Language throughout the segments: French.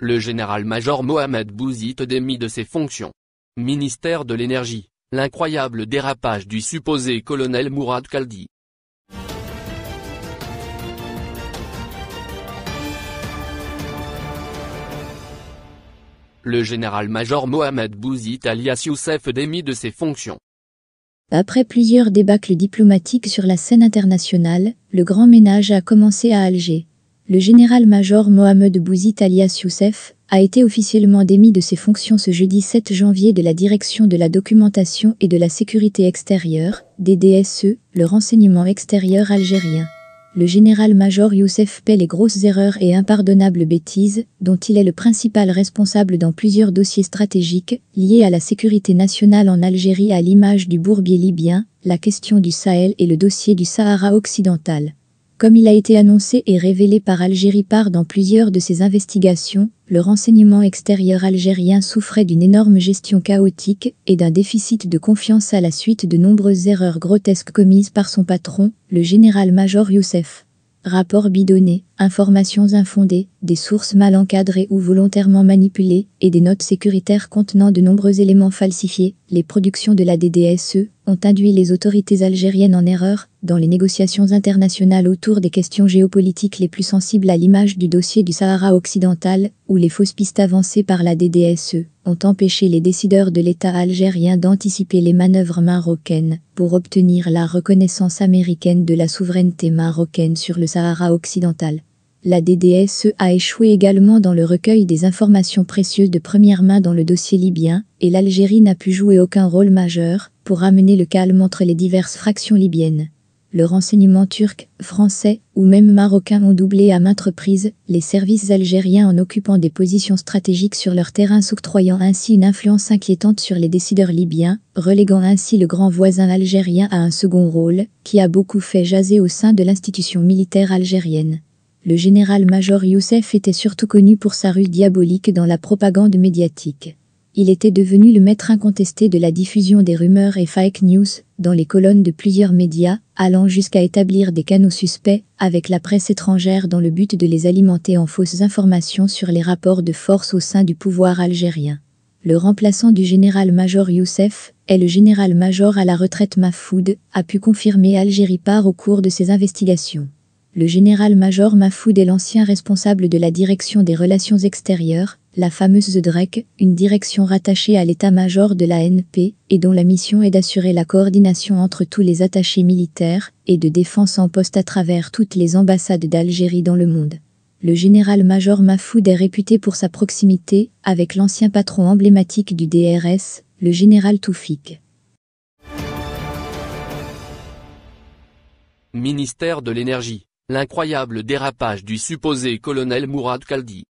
Le général-major Mohamed Bouzid démis de ses fonctions. Ministère de l'Énergie, l'incroyable dérapage du supposé colonel Mourad Kaldi. Le général-major Mohamed Bouzid alias Youssef démis de ses fonctions. Après plusieurs débâcles diplomatiques sur la scène internationale, le grand ménage a commencé à Alger le général-major Mohamed Bouzit Alias Youssef a été officiellement démis de ses fonctions ce jeudi 7 janvier de la Direction de la Documentation et de la Sécurité Extérieure, DDSE, le renseignement extérieur algérien. Le général-major Youssef paie les grosses erreurs et impardonnables bêtises dont il est le principal responsable dans plusieurs dossiers stratégiques liés à la sécurité nationale en Algérie à l'image du bourbier libyen, la question du Sahel et le dossier du Sahara occidental. Comme il a été annoncé et révélé par Algérie par dans plusieurs de ses investigations, le renseignement extérieur algérien souffrait d'une énorme gestion chaotique et d'un déficit de confiance à la suite de nombreuses erreurs grotesques commises par son patron, le général-major Youssef. Rapport bidonné, informations infondées, des sources mal encadrées ou volontairement manipulées, et des notes sécuritaires contenant de nombreux éléments falsifiés, les productions de la DDSE ont induit les autorités algériennes en erreur dans les négociations internationales autour des questions géopolitiques les plus sensibles à l'image du dossier du Sahara occidental, où les fausses pistes avancées par la DDSE ont empêché les décideurs de l'État algérien d'anticiper les manœuvres marocaines pour obtenir la reconnaissance américaine de la souveraineté marocaine sur le Sahara occidental. La DDSE a échoué également dans le recueil des informations précieuses de première main dans le dossier libyen, et l'Algérie n'a pu jouer aucun rôle majeur pour amener le calme entre les diverses fractions libyennes. Le renseignement turc, français ou même marocain ont doublé à maintes reprises les services algériens en occupant des positions stratégiques sur leur terrain, s'octroyant ainsi une influence inquiétante sur les décideurs libyens, reléguant ainsi le grand voisin algérien à un second rôle, qui a beaucoup fait jaser au sein de l'institution militaire algérienne le général-major Youssef était surtout connu pour sa ruse diabolique dans la propagande médiatique. Il était devenu le maître incontesté de la diffusion des rumeurs et fake news dans les colonnes de plusieurs médias, allant jusqu'à établir des canaux suspects avec la presse étrangère dans le but de les alimenter en fausses informations sur les rapports de force au sein du pouvoir algérien. Le remplaçant du général-major Youssef est le général-major à la retraite Mafoud, a pu confirmer Algérie part au cours de ses investigations. Le général-major Mafoud est l'ancien responsable de la direction des relations extérieures, la fameuse DREC, une direction rattachée à l'état-major de l'ANP et dont la mission est d'assurer la coordination entre tous les attachés militaires et de défense en poste à travers toutes les ambassades d'Algérie dans le monde. Le général-major Mafoud est réputé pour sa proximité avec l'ancien patron emblématique du DRS, le général Toufik. Ministère de l'énergie L'incroyable dérapage du supposé colonel Mourad Kaldi.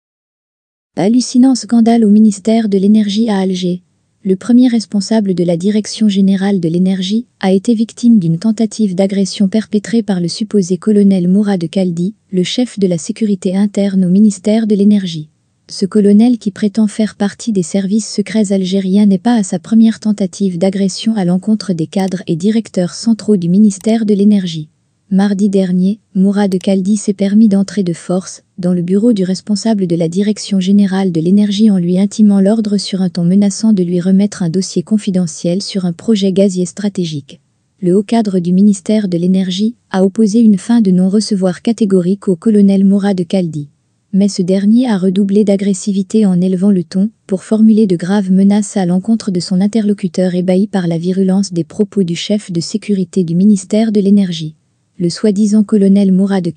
Hallucinant scandale au ministère de l'Énergie à Alger. Le premier responsable de la Direction générale de l'énergie a été victime d'une tentative d'agression perpétrée par le supposé colonel Mourad Kaldi, le chef de la sécurité interne au ministère de l'Énergie. Ce colonel qui prétend faire partie des services secrets algériens n'est pas à sa première tentative d'agression à l'encontre des cadres et directeurs centraux du ministère de l'Énergie. Mardi dernier, Mourad Caldi s'est permis d'entrer de force dans le bureau du responsable de la Direction générale de l'énergie en lui intimant l'ordre sur un ton menaçant de lui remettre un dossier confidentiel sur un projet gazier stratégique. Le haut cadre du ministère de l'Énergie a opposé une fin de non-recevoir catégorique au colonel Mourad Caldi, Mais ce dernier a redoublé d'agressivité en élevant le ton pour formuler de graves menaces à l'encontre de son interlocuteur ébahi par la virulence des propos du chef de sécurité du ministère de l'Énergie le soi-disant colonel Mourad de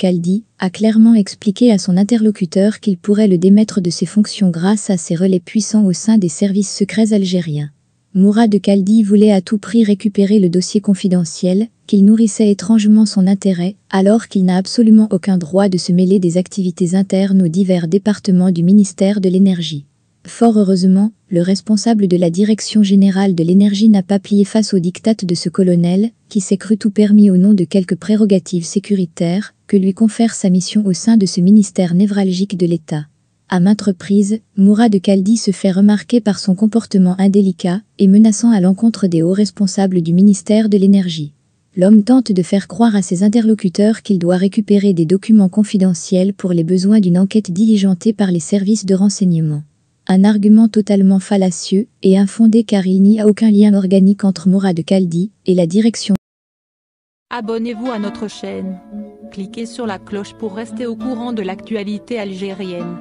a clairement expliqué à son interlocuteur qu'il pourrait le démettre de ses fonctions grâce à ses relais puissants au sein des services secrets algériens. Mourad de voulait à tout prix récupérer le dossier confidentiel, qu'il nourrissait étrangement son intérêt, alors qu'il n'a absolument aucun droit de se mêler des activités internes aux divers départements du ministère de l'Énergie. Fort heureusement, le responsable de la Direction générale de l'énergie n'a pas plié face aux diktat de ce colonel, qui s'est cru tout permis au nom de quelques prérogatives sécuritaires que lui confère sa mission au sein de ce ministère névralgique de l'État. À maintes reprises, Mourad Kaldi se fait remarquer par son comportement indélicat et menaçant à l'encontre des hauts responsables du ministère de l'Énergie. L'homme tente de faire croire à ses interlocuteurs qu'il doit récupérer des documents confidentiels pour les besoins d'une enquête diligentée par les services de renseignement un argument totalement fallacieux et infondé car il n'y a aucun lien organique entre Mourad Khaldi et la direction. Abonnez-vous à notre chaîne. Cliquez sur la cloche pour rester au courant de l'actualité algérienne.